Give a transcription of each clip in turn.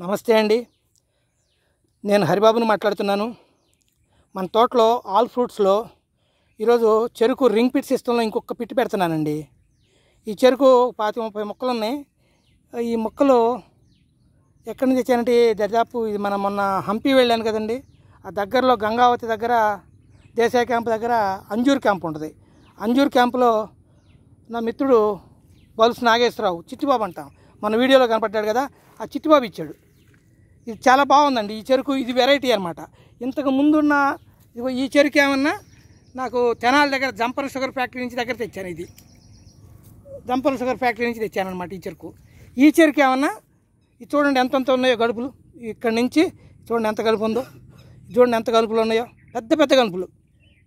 నమస్తే అండి నేను హరిబాబుని మాట్లాడుతున్నాను మన తోటలో ఆల్ ఫ్రూట్స్లో ఈరోజు చెరుకు రింగ్ పిట్ సిస్టంలో ఇంకొక పిట్టు పెడుతున్నానండి ఈ చెరుకు పాతి ముప్పై మొక్కలు ఉన్నాయి ఈ మొక్కలు ఎక్కడి నుంచి వచ్చానంటే దర్దాపు ఇది మనం మొన్న హంపి వెళ్ళాను కదండి ఆ దగ్గరలో గంగావతి దగ్గర దేశాయ క్యాంప్ దగ్గర అంజూర్ క్యాంప్ ఉంటుంది అంజూర్ క్యాంపులో నా మిత్రుడు బలుసు నాగేశ్వరరావు చిట్టిబాబు అంటాం మన వీడియోలో కనపడ్డాడు కదా ఆ చిట్టిబాబు ఇచ్చాడు ఇది చాలా బాగుందండి ఈ చెరుకు ఇది వెరైటీ అనమాట ఇంతకు ముందున్న ఈ చెరుకు ఏమన్నా నాకు తెనాల దగ్గర జంపర్ షుగర్ ఫ్యాక్టరీ నుంచి దగ్గర తెచ్చాను ఇది జంపర్ షుగర్ ఫ్యాక్టరీ నుంచి తెచ్చాను అనమాట ఈ చెరుకు ఈ చెరుకు ఏమన్నా ఇది చూడండి ఎంతంత ఉన్నాయో గడుపులు ఇక్కడ నుంచి చూడండి ఎంత గలుపు ఉందో చూడండి ఎంత గలుపులు ఉన్నాయో పెద్ద పెద్ద గలుపులు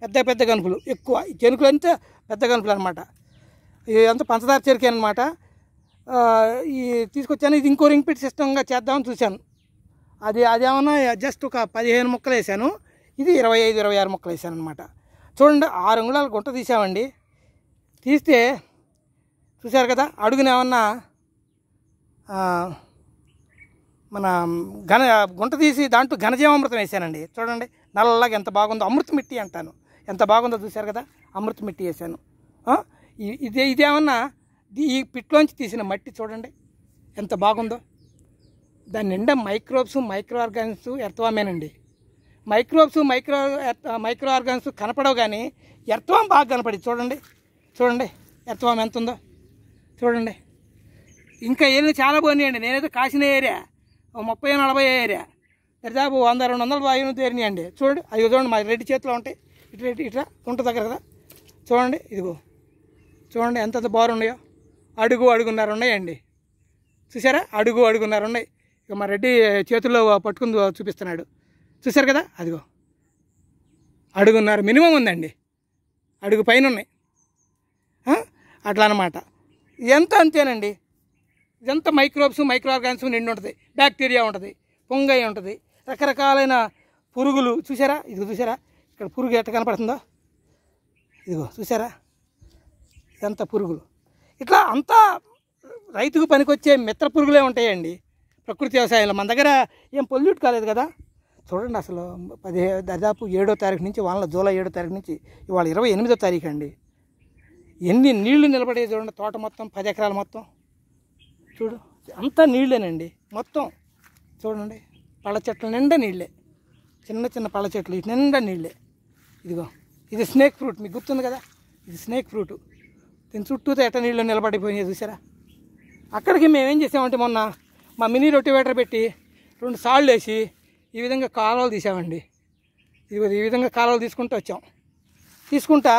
పెద్ద పెద్ద గనుపులు ఎక్కువ చెనుకులు అంతా పెద్ద గనుపులు అనమాట ఇదంతా పంచదార చెరుకే అనమాట ఈ తీసుకొచ్చాను ఇది ఇంకో రింగ్ పెట్టి సిస్టమ్గా చేద్దామని చూశాను అది అదేమన్నా జస్ట్ ఒక పదిహేను ముక్కలు వేసాను ఇది ఇరవై ఐదు ఇరవై ఆరు ముక్కలు వేసాను అనమాట చూడండి ఆరు అంగుళాలు గుంట తీసామండి తీస్తే చూశారు కదా అడుగునేమన్నా మన ఘన గుంట తీసి దాంట్లో ఘనజీవామృతం వేసానండి చూడండి నల్లలాగా ఎంత బాగుందో అమృతమిట్టి అంటాను ఎంత బాగుందో చూశారు కదా అమృతమిట్టి వేసాను ఇదే ఇదేమన్నా ఈ పిట్లోంచి తీసిన మట్టి చూడండి ఎంత బాగుందో దాని నిండా మైక్రోబ్స్ మైక్రో ఆర్గాన్స్ ఎర్త్వామేనండి మైక్రోబ్స్ మైక్రో మైక్రో ఆర్గాన్స్ కనపడవు కానీ ఎర్త్వామ్ బాగా కనపడి చూడండి చూడండి ఎర్త్వామ్ ఎంత ఉందో చూడండి ఇంకా ఏళ్ళు చాలా బాగున్నాయండి నేనైతే కాసిన ఏరియా ముప్పై నలభై ఏరియా దాదాపు వంద రెండు వందల బావిలు తేరినాయండి చూడండి అది చూడండి మా రెడ్డి చేతిలో ఉంటాయి ఇటు ఇట్లా ఉంటుంది దగ్గర కదా చూడండి ఇదిగో చూడండి ఎంత బాగున్నాయో అడుగు అడుగున్నర ఉన్నాయండి చూసారా అడుగు అడుగున్నర ఉన్నాయి ఇక మా రెడ్డి చేతుల్లో పట్టుకుని చూపిస్తున్నాడు చూసారు కదా అదిగో అడుగున్నారు మినిమం ఉందండి అడుగు పైన ఉన్నాయి అట్లా అనమాట ఎంత అంతేనండి ఎంత మైక్రోబ్స్ మైక్రో ఆర్గానిజం నిండి ఉంటుంది బ్యాక్టీరియా ఉంటుంది పొంగై ఉంటుంది రకరకాలైన పురుగులు చూసారా ఇదిగో చూసారా ఇక్కడ పురుగు ఎట్ట కనపడుతుందో ఇదిగో చూసారా ఎంత పురుగులు ఇట్లా అంతా రైతుకు పనికొచ్చే మిత్ర పురుగులే ఉంటాయండి ప్రకృతి వ్యవసాయంలో మన దగ్గర ఏం పొల్యూట్ కాలేదు కదా చూడండి అసలు పదిహే దాదాపు ఏడో తారీఖు నుంచి వాళ్ళ జూలై ఏడో తారీఖు నుంచి ఇవాళ ఇరవై ఎనిమిదో తారీఖు అండి ఎన్ని నీళ్లు నిలబడే చూడండి తోట మొత్తం పది ఎకరాల మొత్తం చూడు అంతా నీళ్ళేనండి మొత్తం చూడండి పళ్ళ చెట్ల నిండా నీళ్ళే చిన్న చిన్న పళ్ళ చెట్లు నిండా నీళ్ళే ఇదిగో ఇది స్నేక్ ఫ్రూట్ మీకు గుర్తుంది కదా ఇది స్నేక్ ఫ్రూట్ దీని చుట్టూతో ఎట్ట నీళ్ళు నిలబడిపోయినాయి చూసారా అక్కడికి మేమేం చేసామంటే మొన్న మా మినీ రొటివేటర్ పెట్టి రెండు సాళ్ళు వేసి ఈ విధంగా కాలువలు తీసామండి ఇది ఈ విధంగా కాలువలు తీసుకుంటూ వచ్చాం తీసుకుంటా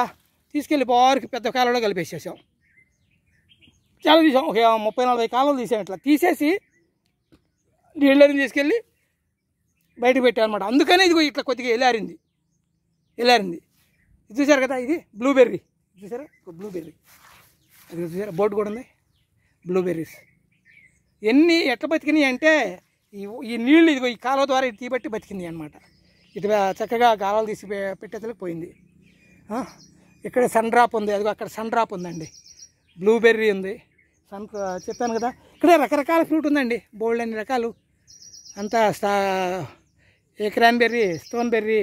తీసుకెళ్ళి బారికి పెద్ద కాలువలో కలిపేసేసాం చాలా తీసాం ఒక ముప్పై నలభై కాలువలు తీసాం ఇట్లా తీసేసి నీళ్ళని తీసుకెళ్ళి పెట్టాం పెట్టామన్నమాట అందుకనే ఇది ఇట్లా కొద్దిగా ఎలారింది ఎలారింది ఇది చూసారు కదా ఇది బ్లూబెర్రీ చూసారా బ్లూబెర్రీ అది బోర్డు కూడా ఉంది బ్లూబెర్రీస్ ఎన్ని ఎట్లా బతికినాయి అంటే ఈ నీళ్ళు ఇదిగో ఈ కాలువ ద్వారా ఇది తీబట్టి బతికింది అనమాట ఇటు చక్కగా గాలాలు తీసి పెట్టేతలకు పోయింది ఇక్కడ సన్ డ్రాప్ ఉంది అదిగో అక్కడ సన్ డ్రాప్ ఉందండి బ్లూబెర్రీ ఉంది సన్ చెప్పాను కదా ఇక్కడ రకరకాల ఫ్రూట్ ఉందండి బోల్డ్ అన్ని రకాలు అంతా స్టా ఏ cranberry stone berry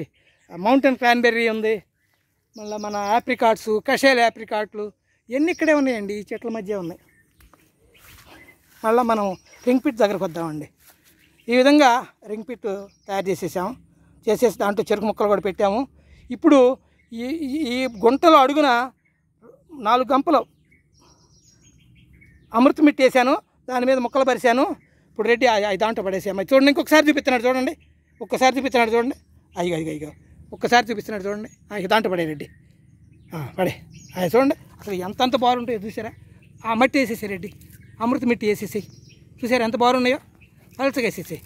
mountain cranberry ఉంది మళ్ళీ మన ఆప్రికాట్స్ కషేల్ యాప్రికాట్లు ఎన్ని ఇక్కడే ఉన్నాయండి ఈ చెట్ల మధ్య ఉన్నాయి మళ్ళీ మనం రింగ్ పిట్ దగ్గరకు వద్దామండి ఈ విధంగా రింగ్ పిట్ తయారు చేసేసాము చేసేసి దాంట్లో చెరుకు ముక్కలు కూడా పెట్టాము ఇప్పుడు ఈ ఈ గుంటలో అడుగున నాలుగు గంపలు అమృతం పెట్టేశాను దాని మీద ముక్కలు పరిశాను ఇప్పుడు రెడ్డి దాంట్లో పడేసాము చూడండి ఇంకొకసారి చూపిస్తున్నాడు చూడండి ఒక్కసారి చూపిస్తున్నాడు చూడండి అయ్యో అయ్యో అయ్యో ఒక్కసారి చూపిస్తున్నాడు చూడండి దాంట్లో పడే రెడ్డి పడే అది చూడండి అసలు ఎంతంత బాగుంటాయో చూసారా ఆ మట్టి వేసేసాయి రెడ్డి అమృత మిట్టి వేసేసాయి చూసారా ఎంత బాగున్నాయో పలచగా వేసేసాయి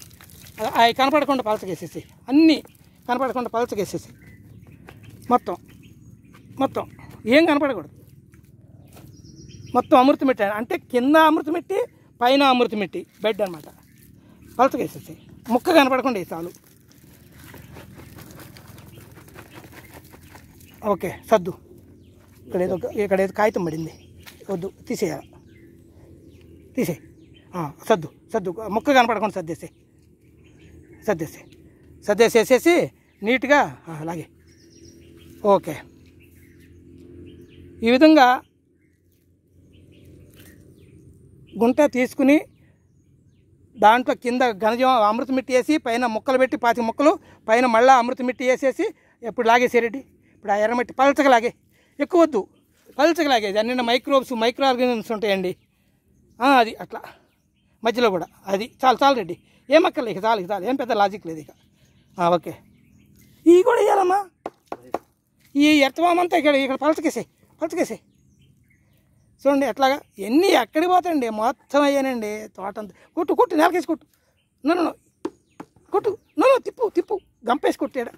అవి కనపడకుండా పలచగా వేసేసి అన్నీ కనపడకుండా పలచగా మొత్తం మొత్తం ఏం కనపడకూడదు మొత్తం అమృత మిట్టి అంటే కింద అమృత మిట్టి పైన అమృత మిట్టి బెడ్ అనమాట పలచగా ముక్క కనపడకుండా చాలు ఓకే సద్దు ఇక్కడ ఏదో ఇక్కడ ఏదో కాగితం పడింది వద్దు తీసేయ తీసే సద్దు సద్దు మొక్క కనపడకుండా సర్దేసే సర్దేసే సర్దేసేసేసి నీట్గా అలాగే ఓకే ఈ విధంగా గుంట తీసుకుని దాంట్లో కింద ఘనజం అమృత మిట్టి వేసి పైన ముక్కలు పెట్టి పాతి ముక్కలు పైన మళ్ళీ అమృత మిట్టి వేసేసి ఇప్పుడు లాగేసేరెడ్డి ఇప్పుడు ఆ ఎర్రమట్టి పలచగలాగే లాగే ఎక్కువ వద్దు పల్చగా అన్ని మైక్రోబ్స్ మైక్రో ఆర్గానిజమ్స్ ఉంటాయండి అది అట్లా మధ్యలో కూడా అది చాలు చాలు రెడ్డి ఏం అక్కర్లే ఇక చాలు ఇక చాలు ఏం పెద్ద లాజిక్ లేదు ఇక ఓకే ఇవి కూడా వేయాలమ్మా ఈ ఎర్తవామంతా ఇక్కడ ఇక్కడ పలచకేసే పలచకేసే చూడండి ఎట్లాగా ఎన్ని ఎక్కడికి పోతాయండి మొత్తం అయ్యానండి తోట కుట్టు కుట్టు నెలకేసి కుట్టు నన్ను కుట్టు నన్ను తిప్పు తిప్పు గంపేసి కొట్టాడు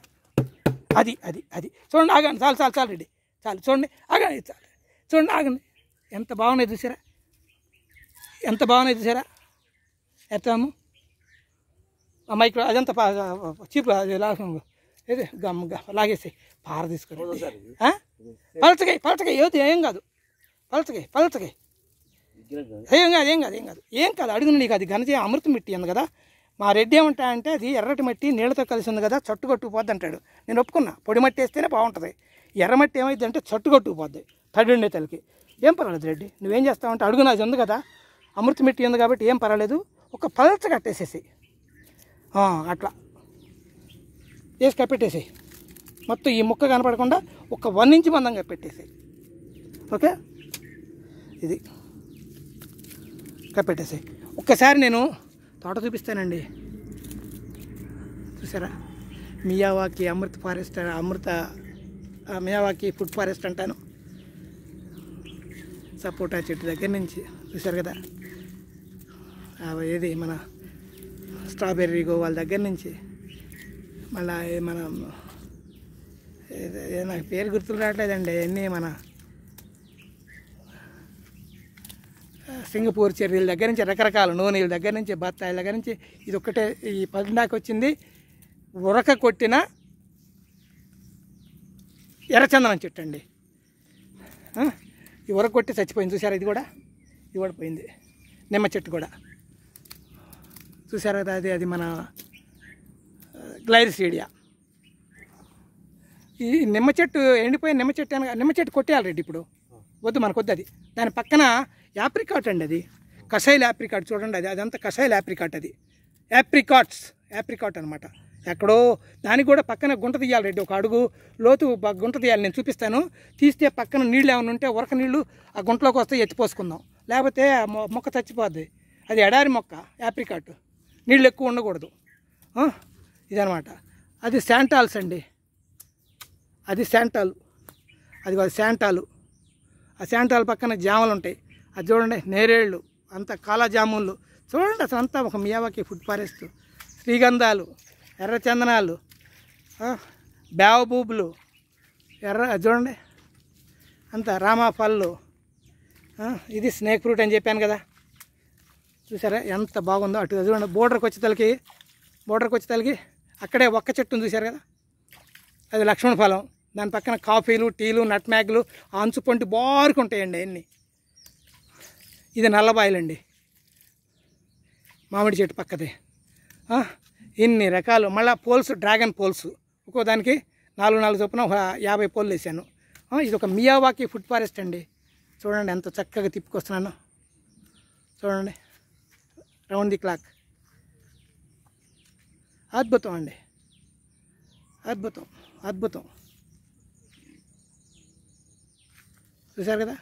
అది అది అది చూడండి ఆగండి చాలు చాలు చాలు రెడ్డి చాలు చూడండి ఆగండి చాలు చూడండి ఆగండి ఎంత బాగున్నాయి చూసారా ఎంత బాగున్నాయి చూసారా ఎత్తాము ఆ మైక్ అదంతా చీప్ లాగు ఏది గమ్ లాగేసి పార తీసుకొని పలచకాయ పలచకాయ ఏది ఏం కాదు పలచకాయ పలచకాయ ఏం కాదు ఏం కాదు ఏం కాదు ఏం కాదు అడుగును నీకు అది ఘనజ అమృతం మిట్టి అంది కదా మా రెడ్డి ఏమంటా అంటే అది ఎర్రటి మట్టి నీళ్ళతో కలిసి ఉంది కదా చట్టు కొట్టుకుపోద్ది అంటాడు నేను ఒప్పుకున్నా పొడి మట్టి వేస్తేనే బాగుంటుంది ఎర్రమట్టి ఏమైతే అంటే చట్టు కొట్టుకుపోద్ది తడి ఉండే తలకి ఏం పర్వాలేదు రెడ్డి నువ్వేం అంటే అడుగు నాది ఉంది కదా అమృత మిట్టి ఉంది కాబట్టి ఏం పర్వాలేదు ఒక పలచ కట్టేసేసి అట్లా వేసి కప్పెట్టేసి మొత్తం ఈ ముక్క కనపడకుండా ఒక వన్ ఇంచ్ మందంగా పెట్టేసి ఓకే ఇది కప్పెట్టేసి ఒక్కసారి నేను తోట చూపిస్తానండి చూసారా Miyawaki Amrita forest Amrita Miyawaki food forest అంటాను సపోటా చెట్టు దగ్గర నుంచి చూసారు కదా ఏది మన స్ట్రాబెర్రీ గోవాల దగ్గర నుంచి మళ్ళీ మన నాకు పేరు గుర్తులు రావట్లేదండి అవన్నీ మన సింగపూర్ చెర్రీల దగ్గర నుంచి రకరకాల నూనెల దగ్గర నుంచి బత్తాయిల దగ్గర నుంచి ఇది ఒక్కటే ఈ పదిండాకొచ్చింది వచ్చింది ఉరక కొట్టిన ఎర్రచందనం చెట్టు అండి ఈ కొట్టి చచ్చిపోయింది చూసారా ఇది కూడా ఇది కూడా పోయింది నిమ్మ చెట్టు కూడా చూసారా అది అది మన గ్లైరిసీడియా ఈ నిమ్మ చెట్టు ఎండిపోయిన నిమ్మ చెట్టు నిమ్మ చెట్టు కొట్టేయాలి రెడ్డి ఇప్పుడు వద్దు మనకొద్దు అది దాని పక్కన యాప్రికాట్ అండి అది కషాయిల యాప్రికాట్ చూడండి అది అదంతా కషాయిల యాప్రికాట్ అది యాప్రికాట్స్ యాప్రికాట్ అనమాట ఎక్కడో దానికి కూడా పక్కన గుంట తీయాలి రెడ్డి ఒక అడుగు లోతు గుంట తీయాలి నేను చూపిస్తాను తీస్తే పక్కన నీళ్ళు ఏమైనా ఉంటే ఉరక నీళ్ళు ఆ గుంటలోకి వస్తే ఎత్తిపోసుకుందాం లేకపోతే మొక్క చచ్చిపోద్ది అది ఎడారి మొక్క యాప్రికాట్ నీళ్ళు ఎక్కువ ఉండకూడదు ఇదనమాట అది శాంటాల్స్ అండి అది శాంటాలు అది శాంటాలు ఆ శాంటాల్ పక్కన జామలు ఉంటాయి అది చూడండి నేరేళ్ళు అంత కాలా జామున్లు చూడండి అసలు అంతా ఒక మియావాకి ఫుడ్ పారేస్తూ శ్రీగంధాలు ఎర్ర చందనాలు బ్యావ పూపులు ఎర్ర చూడండి అంత రామా పళ్ళు ఇది స్నేక్ ఫ్రూట్ అని చెప్పాను కదా చూసారా ఎంత బాగుందో అటు చూడండి బోర్డర్కి వచ్చే తలకి బోర్డర్కి వచ్చే తలకి అక్కడే ఒక్క చెట్టు ఉంది చూసారు కదా అది లక్ష్మణ ఫలం దాని పక్కన కాఫీలు టీలు నట్ మ్యాగ్లు అంచు పంటి బారుకు ఉంటాయండి అన్నీ ఇది నల్లబాయిలండి మామిడి చెట్టు పక్కదే ఇన్ని రకాలు మళ్ళీ పోల్స్ డ్రాగన్ పోల్స్ ఒక్కో దానికి నాలుగు నాలుగు చొప్పున ఒక యాభై పోల్లు వేసాను ఇది ఒక మియావాకి ఫుడ్ ఫారెస్ట్ అండి చూడండి ఎంత చక్కగా తిప్పుకొస్తున్నాను చూడండి రౌండ్ ది క్లాక్ అద్భుతం అండి అద్భుతం అద్భుతం చూసారు కదా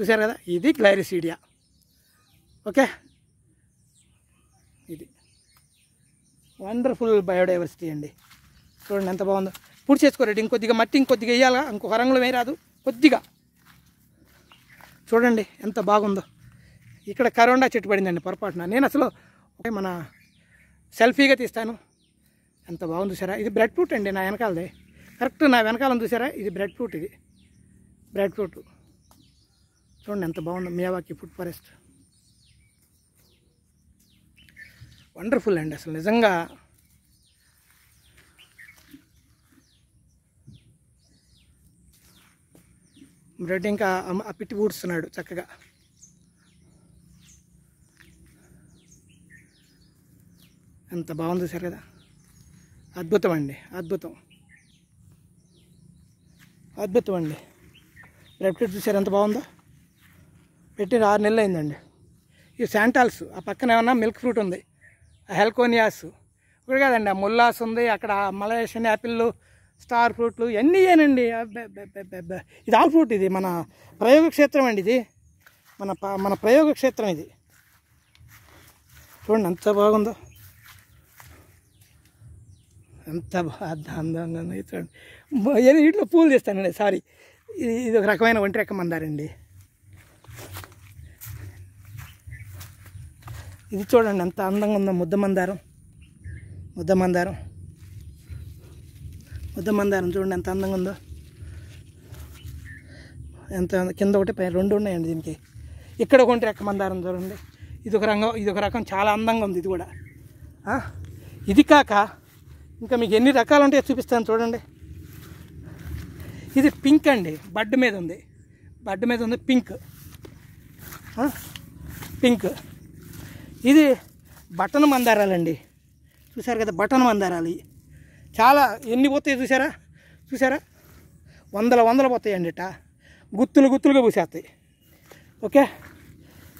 చూసారు కదా ఇది గ్లైరిసీడియా ఓకే ఇది వండర్ఫుల్ బయోడైవర్సిటీ అండి చూడండి ఎంత బాగుందో పూర్తి చేసుకోరండి ఇంకొద్దిగా మట్టి ఇంకొద్దిగా వేయాలా ఇంకొక రంగులో రాదు కొద్దిగా చూడండి ఎంత బాగుందో ఇక్కడ కరోండా చెట్టు పడిందండి పొరపాటున నేను అసలు మన సెల్ఫీగా తీస్తాను ఎంత బాగుంది చూసారా ఇది బ్రెడ్ ఫ్రూట్ అండి నా వెనకాలది కరెక్ట్ నా వెనకాలని చూసారా ఇది బ్రెడ్ ఫ్రూట్ ఇది బ్రెడ్ ఫ్రూట్ చూడండి ఎంత బాగుందో మియావాకి ఫుడ్ ఫారెస్ట్ వండర్ఫుల్ అండి అసలు నిజంగా బ్రెడ్ ఇంకా ఆ పిట్టి కూడుస్తున్నాడు చక్కగా ఎంత బాగుంది సార్ కదా అద్భుతం అండి అద్భుతం అద్భుతం అండి రెప్టెడ్ చూసారు ఎంత బాగుందో పెట్టిన ఆరు నెలలు అయిందండి ఈ శాంటాల్స్ ఆ పక్కన ఏమన్నా మిల్క్ ఫ్రూట్ ఉంది హెల్కోనియాస్ ఇప్పుడు కాదండి ఆ ముల్లాస్ ఉంది అక్కడ మలేషియన్ యాపిల్లు స్టార్ ఫ్రూట్లు ఇవన్నీ ఇది ఆల్ ఫ్రూట్ ఇది మన ప్రయోగ క్షేత్రం అండి ఇది మన మన ప్రయోగ క్షేత్రం ఇది చూడండి ఎంత బాగుందో ఎంత అందంగా చూడండి వీటిలో పూలు తీస్తానండి సారీ ఇది ఇది ఒక రకమైన రకం అందారండి ఇది చూడండి ఎంత అందంగా ఉందో ముద్ద మందారం ముద్ద మందారం ముద్ద మందారం చూడండి ఎంత అందంగా ఉందో ఎంత కింద ఒకటి పై రెండు ఉన్నాయండి దీనికి ఇక్కడ ఒకటి రెక్క మందారం చూడండి ఇది ఒక రంగం ఇది ఒక రకం చాలా అందంగా ఉంది ఇది కూడా ఇది కాక ఇంకా మీకు ఎన్ని రకాలు ఉంటాయో చూపిస్తాను చూడండి ఇది పింక్ అండి బడ్ మీద ఉంది బడ్ మీద ఉంది పింక్ పింక్ ఇది బటన్ మందారాలండి చూసారు కదా బటన్ మందారాలు చాలా ఎన్ని పోతాయి చూసారా చూసారా వందల వందలు పోతాయండి ఇట గుత్తులు గుత్తులుగా పూసేస్తాయి ఓకే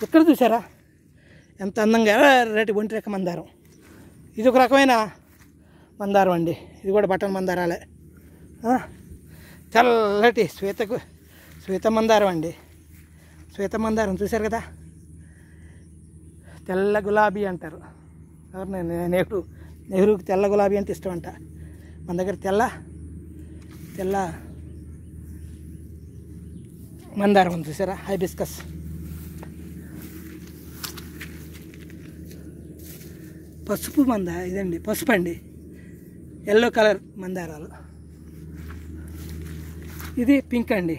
ఇక్కడ చూసారా ఎంత అందంగా రేటు ఒంటి రెక్క మందారం ఇది ఒక రకమైన మందారం అండి ఇది కూడా బటన్ మందారాలే చల్లటి శ్వేతకు శ్వేత మందారం అండి శ్వేత మందారం చూశారు కదా తెల్ల గులాబీ అంటారు నెహ్రూ నెహ్రూకి తెల్ల గులాబీ అంటే ఇష్టం అంట మన దగ్గర తెల్ల తెల్ల మందారం ఉంది చూసారా హైబిస్కస్ పసుపు మంద ఇదండి పసుపు అండి ఎల్లో కలర్ మందారాలు ఇది పింక్ అండి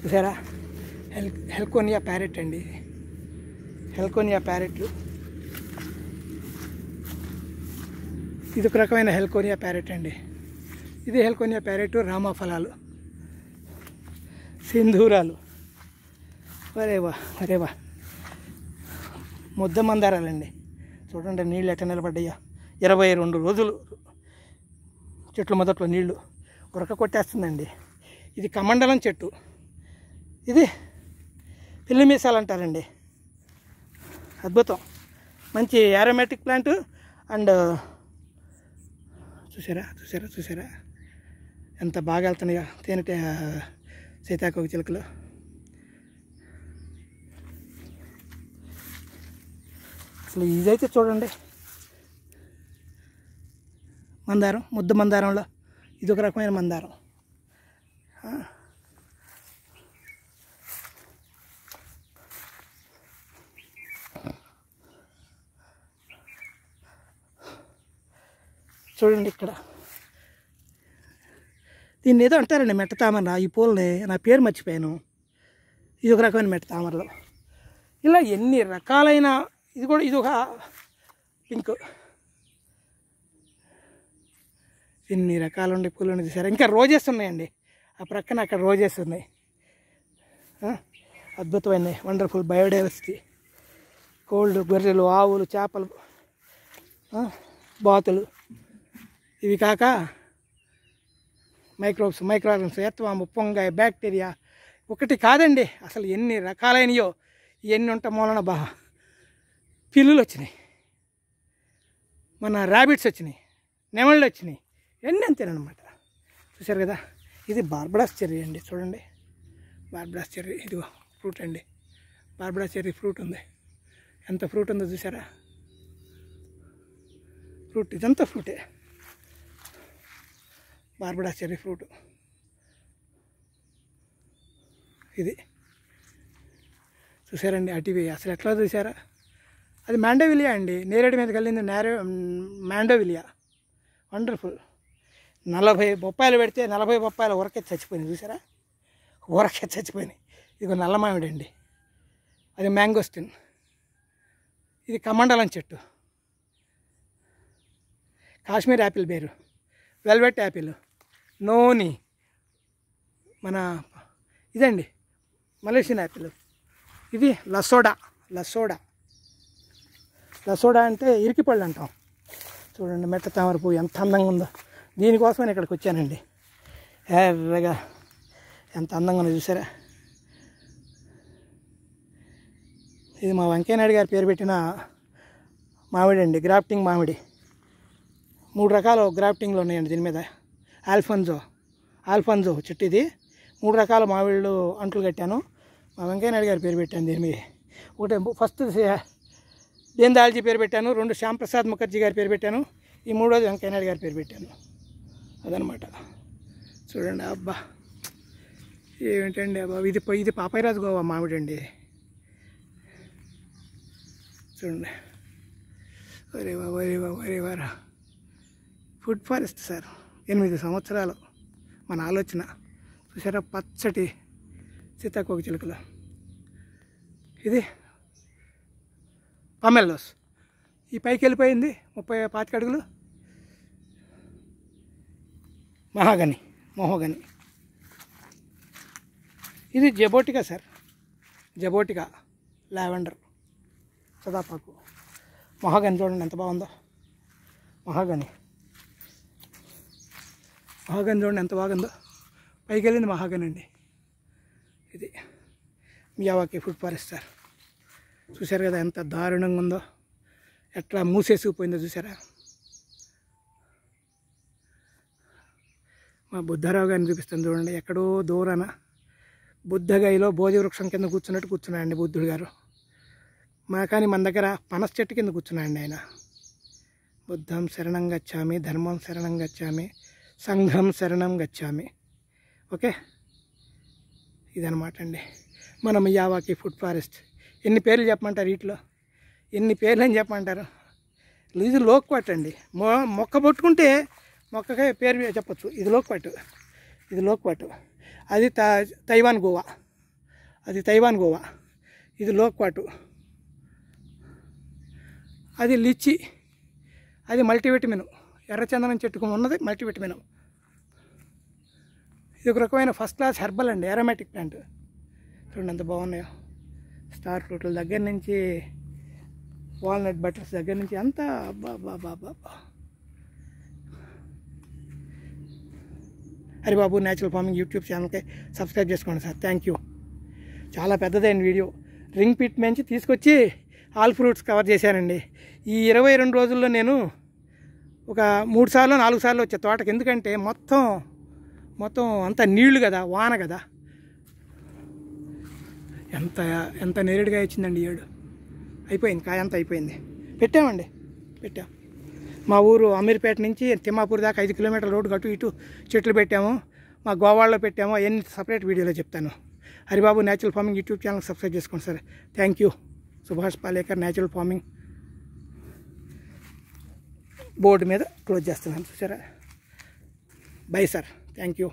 చూసారా హెల్ హెల్కోనియా ప్యారెట్ అండి హెల్కోనియా ప్యారెట్లు ఇది ఒక రకమైన హెల్కోనియా ప్యారెట్ అండి ఇది హెల్కోనియా ప్యారెట్ రామఫలాలు సింధూరాలు వరేవా వరేవా ముద్ద మందారాలండి చూడండి నీళ్ళు ఎట్ట నిలబడ్డాయా ఇరవై రెండు రోజులు చెట్లు మొదట్లో నీళ్లు ఉరక కొట్టేస్తుందండి ఇది కమండలం చెట్టు ఇది పిల్లిమీసాలు అంటారండి అద్భుతం మంచి ఆరోమేటిక్ ప్లాంట్ అండ్ చూసారా చూసారా చూసారా ఎంత బాగా వెళ్తున్నాయో తేనెటే సీతాకోక చిలుకలు అసలు ఇదైతే చూడండి మందారం ముద్ద మందారంలో ఇది ఒక రకమైన మందారం చూడండి ఇక్కడ దీన్ని ఏదో అంటారండి మెట్ట తామర ఈ పూలని నా పేరు మర్చిపోయాను ఇది ఒక రకమైన మెట్ట తామరలు ఇలా ఎన్ని రకాలైన ఇది కూడా ఇది ఒక పింక్ ఎన్ని రకాలు ఉండే పూలు ఉండేది సరే ఇంకా రోజెస్ ఉన్నాయండి ఆ ప్రక్కన అక్కడ రోజెస్ ఉన్నాయి అద్భుతమైన వండర్ఫుల్ బయోడైవర్సిటీ కోల్డ్ గొర్రెలు ఆవులు చేపలు బాతులు ఇవి కాక మైక్రోబ్స్ మైక్రోఆర్గన్స్ ఎత్వాము పొంగాయ బ్యాక్టీరియా ఒకటి కాదండి అసలు ఎన్ని రకాలైనయో ఎన్ని ఉంట మూలన బా పిల్లులు వచ్చినాయి మన ర్యాబిట్స్ వచ్చినాయి నెమళ్ళు వచ్చినాయి ఎన్ని అంతేనమాట చూసారు కదా ఇది బార్బడాస్ చెర్రీ అండి చూడండి బార్బడాస్ చెర్రీ ఇదిగో ఫ్రూట్ అండి బార్బడాస్ చెర్రీ ఫ్రూట్ ఉంది ఎంత ఫ్రూట్ ఉందో చూసారా ఫ్రూట్ ఇదంతా ఫ్రూటే బార్బడా చెర్రీ ఫ్రూట్ ఇది చూసారండి అటివి అసలు ఎట్లా చూసారా అది మ్యాండోవిలియా అండి నేరేడు మీద కలిగింది నేరే మ్యాండోవిలియా వండర్ఫుల్ నలభై బొప్పాయిలు పెడితే నలభై బొప్పాయిలు ఉరకే చచ్చిపోయింది చూసారా ఉరకే చచ్చిపోయినాయి ఇది మామిడి అండి అది మ్యాంగోస్టిన్ ఇది కమండలం చెట్టు కాశ్మీర్ యాపిల్ పేరు వెల్వెట్ యాపిల్ నోని మన ఇదండి మలేషియన్ యాపిల్ ఇది లసోడా లసోడా లసోడా అంటే ఇరికిపళ్ళు అంటాం చూడండి మెట్ట తామర పువ్వు ఎంత అందంగా ఉందో దీనికోసమే నేను ఇక్కడికి వచ్చానండి ఎర్రగా ఎంత అందంగా ఉందో చూసారా ఇది మా వెంకయ్యనాయుడు గారి పేరు పెట్టిన మామిడి అండి గ్రాఫ్టింగ్ మామిడి మూడు రకాల గ్రాఫ్టింగ్లు ఉన్నాయండి దీని మీద ఆల్ఫన్జో ఆల్ఫన్జో చెట్టు ఇది మూడు రకాల మామిళ్ళు అంట్లు కట్టాను మా వెంకయ్య నాయుడు గారి పేరు పెట్టాను దీని మీద ఒకటి ఫస్ట్ దీన్ దాల్జీ పేరు పెట్టాను రెండు శ్యాంప్రసాద్ ముఖర్జీ గారి పేరు పెట్టాను ఈ మూడోది వెంకయ్య నాయుడు గారి పేరు పెట్టాను అదనమాట చూడండి అబ్బా ఏమిటండి అబ్బా ఇది ఇది పాపాయరాజు గోవా మామిడి అండి చూడండి ఒరే వా వరే వా వరే వారా ఫుడ్ ఫారెస్ట్ సార్ ఎనిమిది సంవత్సరాలు మన ఆలోచన చూసారా పచ్చటి సీతాకోక చిలుకలు ఇది పమెల్లోస్ ఈ పైకి వెళ్ళిపోయింది ముప్పై పాతిక అడుగులు మహాగని మహోగని ఇది జబోటికా సార్ జబోటికా లావెండర్ సదాపాకు మహాగని చూడండి ఎంత బాగుందో మహాగని మహాగన్ చూడండి ఎంత బాగుందో పైకి వెళ్ళింది మహాగన్ అండి ఇది మియావాకి ఫుడ్ ఫారెస్ట్ సార్ చూసారు కదా ఎంత దారుణంగా ఉందో ఎట్లా మూసేసుకుపోయిందో చూసారా మా బుద్ధరావు గారిని చూపిస్తాను చూడండి ఎక్కడో దూరాన బుద్ధగైలో వృక్షం కింద కూర్చున్నట్టు కూర్చున్నాడండి బుద్ధుడు గారు మా కానీ మన దగ్గర పనస్ చెట్టు కింద కూర్చున్నాడండి ఆయన బుద్ధం శరణంగా వచ్చామి ధర్మం శరణంగా వచ్చామి సంఘం శరణం గచ్చామి ఓకే ఇదనమాట అండి మనం యావాకి ఫుడ్ ఫారెస్ట్ ఎన్ని పేర్లు చెప్పమంటారు వీటిలో ఎన్ని పేర్లు అని చెప్పమంటారు ఇది లోక్పాటు అండి మొ మొక్క పట్టుకుంటే మొక్కకే పేరు చెప్పచ్చు ఇది లోక్పాటు ఇది లోక్పాటు అది తైవాన్ గోవా అది తైవాన్ గోవా ఇది లోక్పాటు అది లిచ్చి అది మల్టీవిటమిన్ ఎర్రచందనం చెట్టుకు ఉన్నది మల్టీవిటమిన్ ఇది ఒక రకమైన ఫస్ట్ క్లాస్ హెర్బల్ అండి ఎరోమేటిక్ ప్లాంట్ చూడండి ఎంత బాగున్నాయో స్టార్ ఫ్రూట్ల దగ్గర నుంచి వాల్నట్ బటర్స్ దగ్గర నుంచి అంతా అబ్బా బాబా బాబా హరిబాబు న్యాచురల్ ఫార్మింగ్ యూట్యూబ్ ఛానల్కి సబ్స్క్రైబ్ చేసుకోండి సార్ థ్యాంక్ యూ చాలా పెద్దదైన వీడియో రింగ్ పిట్ నుంచి తీసుకొచ్చి ఆల్ ఫ్రూట్స్ కవర్ చేశానండి ఈ ఇరవై రెండు రోజుల్లో నేను ఒక మూడు సార్లు నాలుగు సార్లు వచ్చే తోటకి ఎందుకంటే మొత్తం మొత్తం అంత నీళ్లు కదా వాన కదా ఎంత ఎంత నేరుడుగా ఇచ్చిందండి ఏడు అయిపోయింది కాయ అంత అయిపోయింది పెట్టామండి పెట్టాం మా ఊరు అమీర్పేట నుంచి తిమ్మాపూర్ దాకా ఐదు కిలోమీటర్ల రోడ్డు కట్టు ఇటు చెట్లు పెట్టాము మా గోవాళ్ళలో పెట్టాము అవన్నీ సపరేట్ వీడియోలో చెప్తాను Haribabu natural farming YouTube channel subscribe చేసుకోండి sir thank you Subhash Palekar natural farming board మీద క్లోజ్ చేస్తున్నాను చూసారా బై సార్ థ్యాంక్ యూ